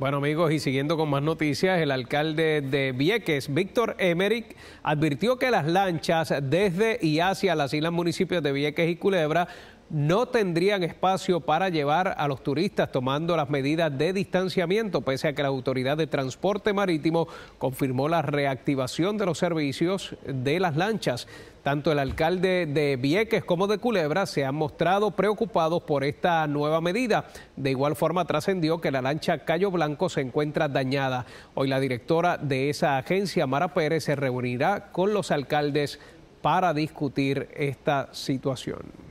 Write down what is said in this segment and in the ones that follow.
Bueno amigos, y siguiendo con más noticias, el alcalde de Vieques, Víctor Emerick, advirtió que las lanchas desde y hacia las islas municipios de Vieques y Culebra no tendrían espacio para llevar a los turistas tomando las medidas de distanciamiento, pese a que la Autoridad de Transporte Marítimo confirmó la reactivación de los servicios de las lanchas. Tanto el alcalde de Vieques como de Culebra se han mostrado preocupados por esta nueva medida. De igual forma, trascendió que la lancha Cayo Blanco se encuentra dañada. Hoy la directora de esa agencia, Mara Pérez, se reunirá con los alcaldes para discutir esta situación.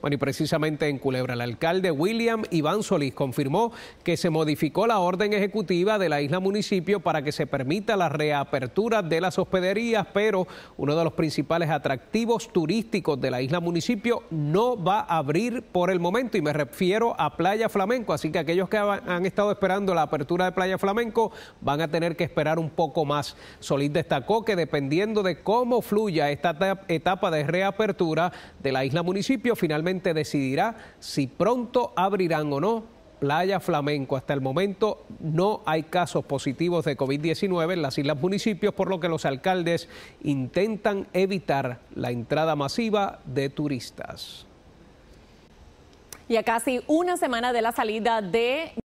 Bueno, y precisamente en Culebra, el alcalde William Iván Solís confirmó que se modificó la orden ejecutiva de la isla municipio para que se permita la reapertura de las hospederías, pero uno de los principales atractivos turísticos de la isla municipio no va a abrir por el momento y me refiero a Playa Flamenco, así que aquellos que han estado esperando la apertura de Playa Flamenco van a tener que esperar un poco más. Solís destacó que dependiendo de cómo fluya esta etapa de reapertura de la isla municipio, finalmente decidirá si pronto abrirán o no Playa Flamenco. Hasta el momento no hay casos positivos de COVID-19 en las islas municipios, por lo que los alcaldes intentan evitar la entrada masiva de turistas. Y casi una semana de la salida de...